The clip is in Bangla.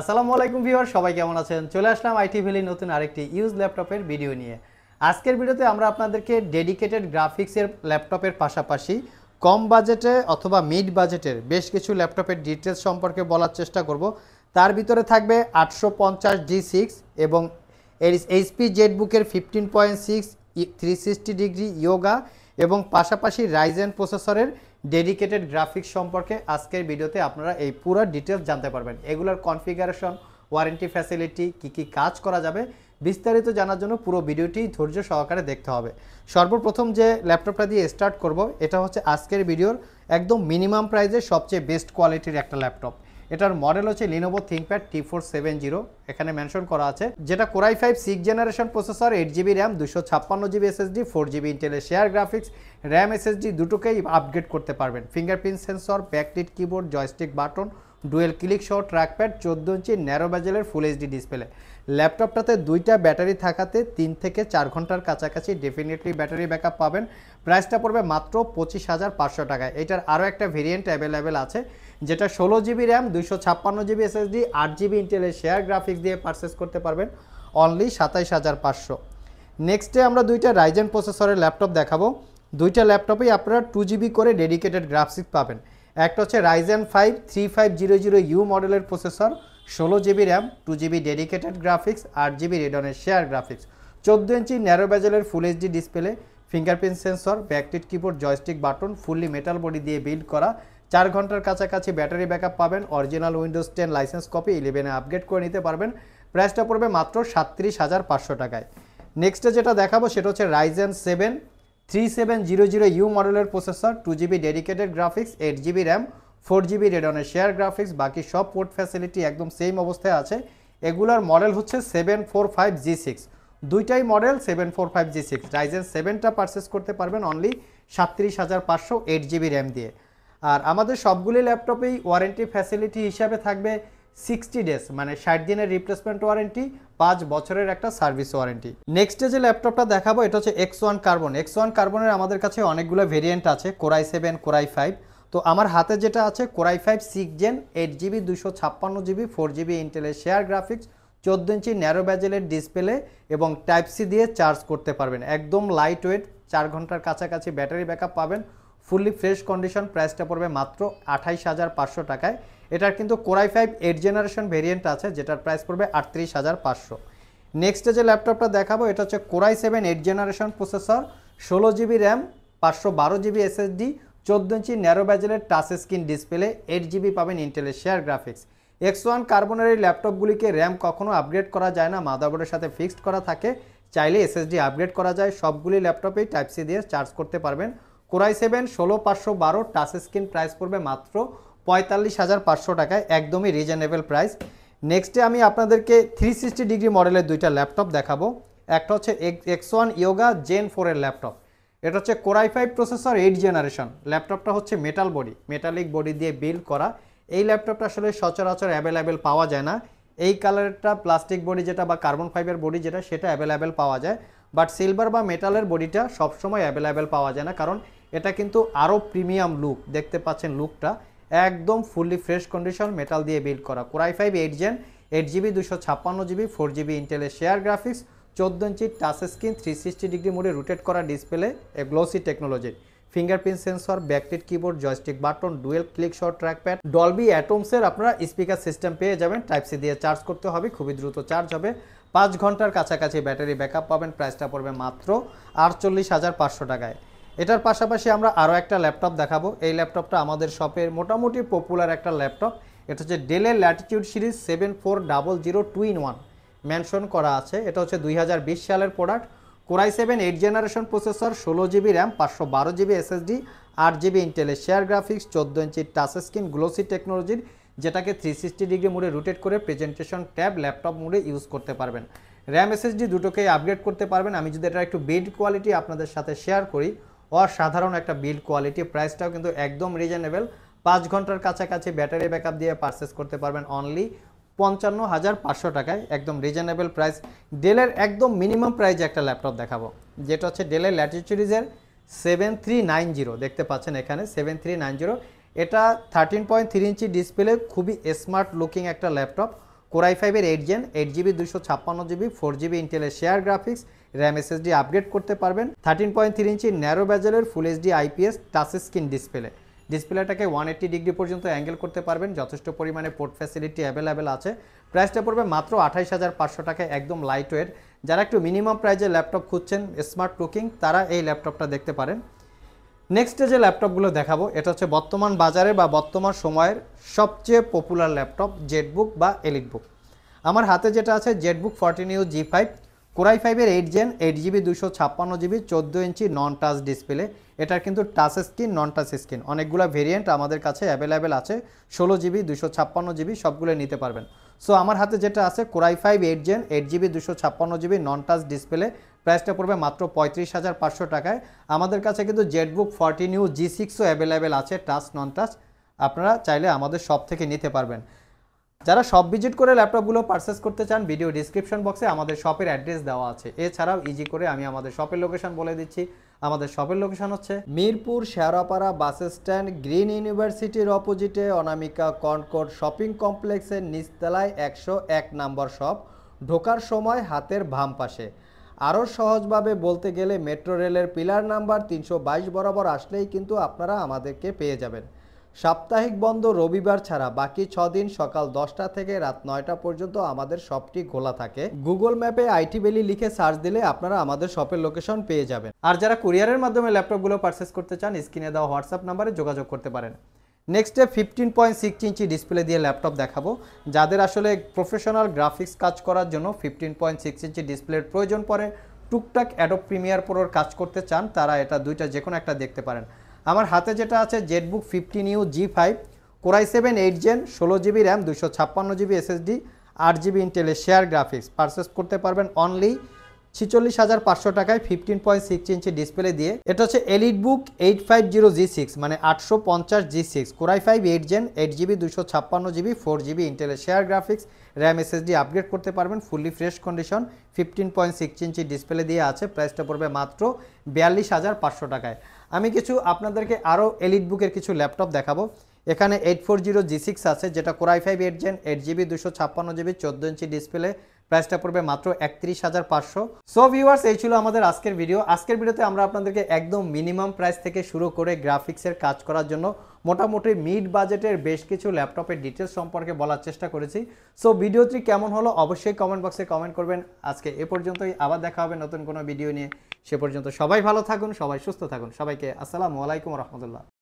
আসসালামু আলাইকুম ভিউয়ার সবাই কেমন আছেন চলে আসলাম আইটি ভ্যালি নতুন আরেকটি ইউজ ল্যাপটপের ভিডিও নিয়ে আজকের ভিডিওতে আমরা আপনাদেরকে ডেডিকেটেড গ্রাফিক্সের ল্যাপটপের পাশাপাশি কম বাজেটে অথবা মিড বাজেটের বেশ কিছু ল্যাপটপের ডিটেলস সম্পর্কে বলার চেষ্টা করব তার ভিতরে থাকবে আটশো পঞ্চাশ এর সিক্স এবং এইচপি জেড বুকের fifteen point six three sixty degree yoga এবং পাশাপাশি রাইজেন প্রসেসরের ডেডিকেটেড গ্রাফিক্স সম্পর্কে আজকের ভিডিওতে আপনারা এই পুরো ডিটেলস জানতে পারবেন এগুলোর কনফিগারেশন ওয়ারেন্টি ফ্যাসিলিটি কি কি কাজ করা যাবে বিস্তারিত জানার জন্য পুরো ভিডিওটি ধৈর্য সহকারে দেখতে হবে সর্বপ্রথম যে ল্যাপটপটা দিয়ে স্টার্ট করব এটা হচ্ছে আজকের ভিডিওর একদম মিনিমাম প্রাইসে সবচেয়ে বেস্ট কোয়ালিটির একটা ল্যাপটপ এটার মডেল হচ্ছে Lenovo ThinkPad T four seven zero এখানে মেনশন করা আছে যেটা core i five six generation processor eight GB RAM দুশো ছাপ্পান্ন জিবি এসএসডি ফোর জিবি ইন্টেলের শেয়ার গ্রাফিক্স র্যাম এসএসডি দুটোকেই আপগ্রেড করতে পারবেন fingerprint sensor backlit keyboard joystick button dual click সহ ট্র্যাকপ্যাড চোদ্দো ইঞ্চি ন্যারো বাজেলের ফুল এইচডি ডিসপ্লে ল্যাপটপটাতে দুইটা ব্যাটারি থাকাতে তিন থেকে চার ঘন্টার কাছাকাছি ডেফিনেটলি ব্যাটারি ব্যাক পাবেন প্রাইসটা পড়বে মাত্র পঁচিশ হাজার পাঁচশো টাকায় এটার আরও একটা ভেরিয়েন্ট অ্যাভেলেবেল আছে যেটা ষোলো জিবি র্যাম দুইশো ছাপ্পান্ন জিবি এসএসডি আট জিবি ইন্টেলের শেয়ার গ্রাফিক্স দিয়ে পারচেস করতে পারবেন অনলি সাতাইশ হাজার পাঁচশো নেক্সটে আমরা দুইটা রাইজেন প্রসেসরের ল্যাপটপ দেখাবো দুইটা ল্যাপটপেই আপনারা টু জিবি করে ডেডিকেটেড গ্রাফিক্স পাবেন একটা হচ্ছে Ryzen five three five zero zero U মডেলের প্রসেসর ষোলো GB RAM two GB dedicated graphics আট জিবি রেডনের শেয়ার গ্রাফিক্স চোদ্দো ইঞ্চি ন্যারো ব্যাজেলের full HD display fingerprint sensor backlit keyboard joystick button fully metal body দিয়ে বিল্ড করা চার ঘন্টার কাছাকাছি ব্যাটারি ব্যাকআপ পাবেন original Windows ten licence copy ইলেভেনে আপগ্রেড করে নিতে পারবেন প্রাইসটা পড়বে মাত্র সাতত্রিশ হাজার পাঁচশো টাকায় নেক্সটে যেটা দেখাবো সেটা হচ্ছে Ryzen seven three seven zero zero U মডেলের processor two GB dedicated graphics eight GB RAM four GB রেডনের শেয়ার গ্রাফিক্স বাকি সব পোর্ট ফ্যাসিলিটি একদম সেম অবস্থায় আছে এগুলার মডেল হচ্ছে seven four five G six দুইটাই model seven four five G six Ryzen সেভেনটা পারচেস করতে পারবেন অনলি সাতত্রিশ হাজার পাঁচশো এইট জিবি র্যাম দিয়ে আর আমাদের সবগুলি ল্যাপটপেই ওয়ারেন্টি ফ্যাসিলিটি হিসাবে থাকবে সিক্সটি ডেজ মানে ষাট দিনের রিপ্লেসমেন্ট ওয়ারেন্টি পাঁচ বছরের একটা সার্ভিস ওয়ারেন্টি নেক্সট যে ল্যাপটপটা দেখাবো এটা হচ্ছে X one carbon X one কার্বনের আমাদের কাছে অনেকগুলো ভেরিয়েন্ট আছে কোরাই সেভেন কোরাই ফাইভ তো আমার হাতে যেটা আছে core i five six gen eight GB দুশো ছাপ্পান্ন জিবি ফোর জিবি ইন্টেলের শেয়ার গ্রাফিক্স চোদ্দো ইঞ্চি ন্যারো ব্যাজেলের ডিসপ্লে এবং টাইপ সি দিয়ে চার্জ করতে পারবেন একদম লাইট ওয়েট চার ঘন্টার কাছাকাছি ব্যাটারি ব্যাকআপ পাবেন ফুললি ফ্রেশ কন্ডিশন প্রাইসটা পড়বে মাত্র আঠাইশ হাজার পাঁচশো টাকায় এটার কিন্তু core i five eight generation variant আছে যেটার প্রাইস পড়বে আটত্রিশ হাজার পাঁচশো নেক্সটে যে ল্যাপটপটা দেখাবো এটা হচ্ছে core i seven eight generation processor ষোলো জিবি র্যাম পাঁচশো বারো জিবি এসএসডি চোদ্দো ইঞ্চি ন্যারো ব্যাজেলের touch screen display eight GB পাবেন ইন্টেলের শেয়ার গ্রাফিক্স এক্স ওয়ান কার্বনের এই ল্যাপটপগুলিকে র্যাম কখনও আপগ্রেড করা যায় না মাদারবোর্ডের সাথে ফিক্সড করা থাকে চাইলে এসএসডি আপগ্রেড করা যায় সবগুলি ল্যাপটপেই টাইপ সি দিয়ে চার্জ করতে পারবেন কোরাই সেভেন ষোলো পাঁচশো বারো টাচ স্ক্রিন প্রাইস পড়বে মাত্র পঁয়তাল্লিশ হাজার পাঁচশো টাকায় একদমই রিজনেবল প্রাইস নেক্সটে আমি আপনাদেরকে থ্রি সিক্সটি ডিগ্রি মডেলের দুইটা ল্যাপটপ দেখাবো একটা হচ্ছে এক্স ওয়ান ইয়োগা জেন ফোরের ল্যাপটপ এটা হচ্ছে core i five processor eight generation ল্যাপটপটা হচ্ছে মেটাল বডি মেটালিক বডি দিয়ে বিল্ড করা এই ল্যাপটপটা আসলে সচরাচর অ্যাভেলেবেল পাওয়া যায় না এই কালারটা প্লাস্টিক বডি যেটা বা কার্বন ফাইবার বডি যেটা সেটা অ্যাভেলেবেল পাওয়া যায় বাট সিলভার বা মেটালের বডিটা সবসময় অ্যাভেলেবেল পাওয়া যায় না কারণ এটা কিন্তু আরও প্রিমিয়াম লুক দেখতে পাচ্ছেন লুকটা একদম ফুললি ফ্রেশ কন্ডিশন মেটাল দিয়ে বিল্ড করা core i five eight gen eight GB দুশো ছাপ্পান্ন জিবি ফোর জিবি ইন্টেলের শেয়ার গ্রাফিক্স চোদ্দো ইঞ্চি touch screen three sixty degree মোডে রোটেট করা ডিসপ্লে এ গ্লোসি টেকনোলজির fingerprint sensor backlit keyboard joystick button dual click শট ট্র্যাকপ্যাড ডলবি অ্যাটমসের আপনারা স্পিকার সিস্টেম পেয়ে যাবেন টাইপ সি দিয়ে চার্জ করতে হবে খুবই দ্রুত চার্জ হবে পাঁচ ঘন্টার কাছাকাছি ব্যাটারি ব্যাকআপ পাবেন প্রাইসটা পড়বে মাত্র আটচল্লিশ হাজার পাঁচশো টাকায় এটার পাশাপাশি আমরা আরও একটা ল্যাপটপ দেখাবো এই ল্যাপটপটা আমাদের শপের মোটামুটি পপুলার একটা ল্যাপটপ এটা হচ্ছে ডেলের latitude series seven four double zero two in one mention করা আছে এটা হচ্ছে দুই সালের product core i seven eight generation processor ষোলো জিবি র্যাম পাঁচশো বারো জিবি এসএসডি আট জিবি ইন্টেলের শেয়ার গ্রাফিক্স চোদ্দো ইঞ্চির টাচ স্ক্রিন গ্লোসি টেকনোলজির যেটাকে থ্রি সিক্সটি ডিগ্রি মোডে রোটেট করে প্রেজেন্টেশন ট্যাব ল্যাপটপ মোডে ইউজ করতে পারবেন র্যাম এসএসডি দুটোকেই আপগ্রেড করতে পারবেন আমি যদি এটা একটু বিল্ড কোয়ালিটি আপনাদের সাথে শেয়ার করি অসাধারণ একটা বিল্ড কোয়ালিটি প্রাইসটাও কিন্তু একদম রিজনেবল পাঁচ ঘন্টার কাছাকাছি ব্যাটারি ব্যাকআপ দিয়ে পারচেস করতে পারবেন অনলি পঞ্চান্ন হাজার পাঁচশো টাকায় একদম রিজনেবল প্রাইস ডেলের একদম মিনিমাম প্রাইজে একটা ল্যাপটপ দেখাবো যেটা হচ্ছে ডেলের ল্যাটিচুরিজের সেভেন থ্রি নাইন জিরো দেখতে পাচ্ছেন এখানে সেভেন থ্রি নাইন জিরো এটা thirteen point three inch display খুবই স্মার্ট লুকিং একটা ল্যাপটপ কোরাই ফাইভের এইট জেন এইট জিবি দুশো ছাপ্পান্ন জিবি ফোর জিবি ইন্টেলের share graphics RAM SSD upgrade করতে পারবেন thirteen point three inch narrow ব্যাজেলের full HD IPS touch screen display ডিসপ্লেটাকে ওয়ান এইট্টি ডিগ্রি পর্যন্ত অ্যাঙ্গেল করতে পারবেন যথেষ্ট পরিমাণে পোর্ট ফ্যাসিলিটি অ্যাভেলেবেল আছে প্রাইসটা পড়বে মাত্র আঠাইশ হাজার পাঁচশো টাকায় একদম লাইট ওয়েট যারা একটু মিনিমাম প্রাইজে ল্যাপটপ খুঁজছেন স্মার্ট লুকিং তারা এই ল্যাপটপটা দেখতে পারেন নেক্সটে যে ল্যাপটপগুলো দেখাবো এটা হচ্ছে বর্তমান বাজারে বা বর্তমান সময়ের সবচেয়ে পপুলার ল্যাপটপ জেটবুক বা এলিটবুক আমার হাতে যেটা আছে ZBook fourteen U G five core i ফাইভের এইট জেন এইট জিবি দুশো ছাপ্পান্ন জিবি চোদ্দো ইঞ্চি নন টাচ ডিসপ্লে এটার কিন্তু touch screen non touch screen অনেকগুলো ভেরিয়েন্ট আমাদের কাছে অ্যাভেলেবেল আছে ষোলো জিবি দুশো ছাপ্পান্ন জিবি সবগুলো নিতে পারবেন সো আমার হাতে যেটা আছে core i five eight gen eight GB দুশো ছাপ্পান্ন জিবি নন টাচ ডিসপ্লে প্রাইসটা পড়বে মাত্র পঁয়ত্রিশ হাজার পাঁচশো টাকায় আমাদের কাছে কিন্তু জেটবুক ফর্টি নিউ জি সিক্সও অ্যাভেলেবেল আছে টাচ নন টাচ আপনারা চাইলে আমাদের শপ থেকে নিতে পারবেন যারা সব ভিজিট করে ল্যাপটপগুলো পারচেস করতে চান ভিডিও ডিসক্রিপশন বক্সে আমাদের শপের অ্যাড্রেস দেওয়া আছে এছাড়াও ইজি করে আমি আমাদের শপের লোকেশন বলে দিচ্ছি আমাদের শপের লোকেশন হচ্ছে Mirpur Shewrapara bus stand green ইউনিভার্সিটির অপোজিটে অনামিকা কনকোট শপিং কমপ্লেক্সের নিচতলায় একশো এক নম্বর শপ ঢোকার সময় হাতের ভাম পাশে আরও সহজভাবে বলতে গেলে মেট্রো রেলের পিলার নাম্বার তিনশো বরাবর আসলেই কিন্তু আপনারা আমাদেরকে পেয়ে যাবেন সাপ্তাহিক বন্ধ রবিবার ছাড়া বাকি ছ দিন সকাল দশটা থেকে রাত নয়টা পর্যন্ত আমাদের শপটি খোলা থাকে গুগল ম্যাপে আইটি ভ্যালি লিখে সার্চ দিলে আপনারা আমাদের শপের লোকেশন পেয়ে যাবেন আর যারা কুরিয়ারের মাধ্যমে ল্যাপটপগুলো পারচেস করতে চান স্ক্রিনে দেওয়া হোয়াটসঅ্যাপ নাম্বারে যোগাযোগ করতে পারেন নেক্সটে fifteen point six inch display দিয়ে ল্যাপটপ দেখাবো যাদের আসলে প্রফেশনাল গ্রাফিক্স কাজ করার জন্য ফিফটিন পয়েন্ট সিক্স ইঞ্চি ডিসপ্লের প্রয়োজন পড়ে টুকটাক অ্যাডোব প্রিমিয়ার প্রোর কাজ করতে চান তারা এটা দুইটা যে কোনো একটা দেখতে পারেন আমার হাতে যেটা আছে ZBook fifteen U G five core i seven eight gen ষোলো জিবি র্যাম দুশো ছাপ্পান্ন জিবি এসএসডি আট জিবি ইন্টেলের শেয়ার গ্রাফিক্স পারচেস করতে পারবেন অনলি ছিচল্লিশ হাজার পাঁচশো টাকায় fifteen point six inch display দিয়ে এটা হচ্ছে EliteBook eight five zero G six মানে আটশো পঞ্চাশ G six core i five eight gen eight GB দুশো ছাপ্পান্ন জিবি ফোর জিবি ইন্টেলের share graphics RAM SSD upgrade করতে পারবেন fully fresh condition fifteen point six inch display দিয়ে আছে প্রাইসটা পড়বে মাত্র বিয়াল্লিশ হাজার পাঁচশো টাকায় আমি কিছু আপনাদেরকে আরও এলিট বুকের কিছু ল্যাপটপ দেখাবো এখানে eight four zero G six আছে যেটা core i five eight gen eight GB দুশো ছাপ্পান্ন জিবি চোদ্দো ইঞ্চি ডিসপ্লে প্রাইসটা পড়বে মাত্র একত্রিশ হাজার পাঁচশো সো ভিউয়ার্স এই ছিল আমাদের আজকের ভিডিও আজকের ভিডিওতে আমরা আপনাদেরকে একদম মিনিমাম প্রাইস থেকে শুরু করে গ্রাফিক্সের কাজ করার জন্য মোটামুটি মিড বাজেটের বেশ কিছু ল্যাপটপের ডিটেলস সম্পর্কে বলার চেষ্টা করেছি সো ভিডিওটি কেমন হলো অবশ্যই কমেন্ট বক্সে কমেন্ট করবেন আজকে এ পর্যন্তই আবার দেখা হবে নতুন কোনো ভিডিও নিয়ে সে পর্যন্ত সবাই ভালো থাকুন সবাই সুস্থ থাকুন সবাইকে আসসালামু আলাইকুম রহমতুল্লাহ